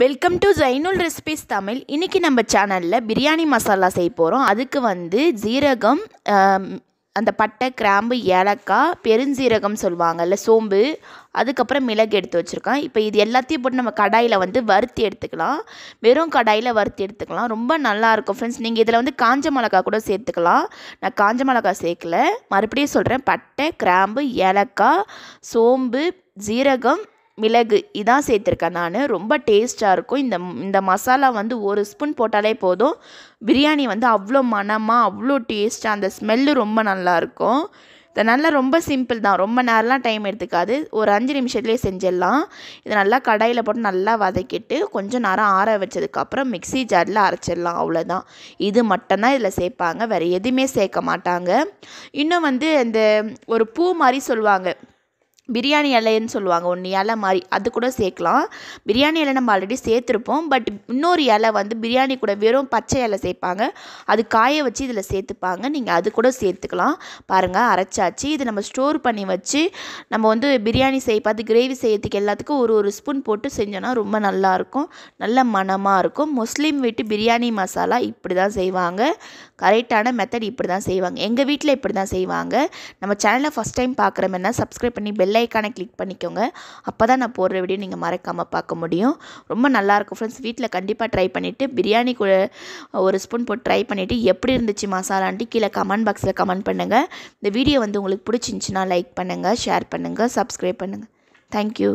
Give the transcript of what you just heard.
welcome to Jainul recipes Tamil இன்றைக்கி நம்ம சேனலில் பிரியாணி மசாலா செய்ய போகிறோம் அதுக்கு வந்து ஜீரகம் அந்த பட்டை கிராம்பு ஏலக்காய் பெருஞ்சீரகம் சொல்லுவாங்கல்ல சோம்பு அதுக்கப்புறம் மிளகு எடுத்து வச்சுருக்கேன் இப்போ இது எல்லாத்தையும் போட்டு நம்ம கடாயில் வந்து வறுத்தி எடுத்துக்கலாம் வெறும் கடாயில் வறுத்தி எடுத்துக்கலாம் ரொம்ப நல்லாயிருக்கும் ஃப்ரெண்ட்ஸ் நீங்கள் இதில் வந்து காஞ்ச மிளகா கூட சேர்த்துக்கலாம் நான் காஞ்ச மிளகா சேர்க்கல மறுபடியும் சொல்கிறேன் பட்டை கிராம்பு ஏலக்காய் சோம்பு ஜீரகம் மிளகு இதான் சேர்த்துருக்கேன் நான் ரொம்ப டேஸ்ட்டாக இருக்கும் இந்த இந்த மசாலா வந்து ஒரு ஸ்பூன் போட்டாலே போதும் பிரியாணி வந்து அவ்வளோ மனமாக அவ்வளோ டேஸ்ட்டாக அந்த ஸ்மெல்லு ரொம்ப நல்லாயிருக்கும் இதை நல்லா ரொம்ப சிம்பிள் தான் ரொம்ப நேரம்லாம் டைம் எடுத்துக்காது ஒரு அஞ்சு நிமிஷத்துலேயே செஞ்சிடலாம் இதை நல்லா கடாயில் போட்டு நல்லா வதக்கிட்டு கொஞ்சம் நேரம் ஆற வச்சதுக்கப்புறம் மிக்சி ஜாரில் அரைச்சிடலாம் அவ்வளோதான் இது மட்டும்தான் இதில் சேர்ப்பாங்க வேறு எதுவுமே சேர்க்க மாட்டாங்க இன்னும் வந்து இந்த ஒரு பூ மாதிரி சொல்லுவாங்க பிரியாணி இலைன்னு சொல்லுவாங்க ஒன்று இலை மாதிரி அது கூட சேர்க்கலாம் பிரியாணி இலை நம்ம ஆல்ரெடி சேர்த்துருப்போம் பட் இன்னொரு இலை வந்து பிரியாணி கூட வெறும் பச்சை இலை சேர்ப்பாங்க அது காய வச்சு இதில் சேர்த்துப்பாங்க நீங்கள் அது கூட சேர்த்துக்கலாம் பாருங்கள் அரைச்சாச்சு இது நம்ம ஸ்டோர் பண்ணி வச்சு நம்ம வந்து பிரியாணி செய்ய அது கிரேவி செய்யறதுக்கு எல்லாத்துக்கும் ஒரு ஒரு ஸ்பூன் போட்டு செஞ்சோன்னா ரொம்ப நல்லாயிருக்கும் நல்ல மனமாக இருக்கும் முஸ்லீம் வீட்டு பிரியாணி மசாலா இப்படி தான் செய்வாங்க கரெக்டான மெத்தட் இப்படி தான் செய்வாங்க எங்கள் வீட்டில் இப்படி தான் செய்வாங்க நம்ம சேனலை ஃபஸ்ட் டைம் பார்க்குற என்ன சப்ஸ்கிரைப் பண்ணி பெல்லை பெல்லைக்கானை கிளிக் பண்ணிக்கோங்க அப்போ தான் நான் போடுற வீடியோ நீங்கள் மறக்காமல் பார்க்க முடியும் ரொம்ப நல்லாயிருக்கும் ஃப்ரெண்ட்ஸ் வீட்டில் கண்டிப்பாக ட்ரை பண்ணிவிட்டு பிரியாணி கூட ஒரு ஸ்பூன் போட்டு ட்ரை பண்ணிவிட்டு எப்படி இருந்துச்சு மசாலான்ட்டு கீழே கமெண்ட் பாக்ஸில் கமெண்ட் பண்ணுங்கள் இந்த வீடியோ வந்து உங்களுக்கு பிடிச்சிருந்துச்சுன்னா லைக் பண்ணுங்கள் ஷேர் பண்ணுங்கள் சப்ஸ்கிரைப் பண்ணுங்கள் தேங்க்யூ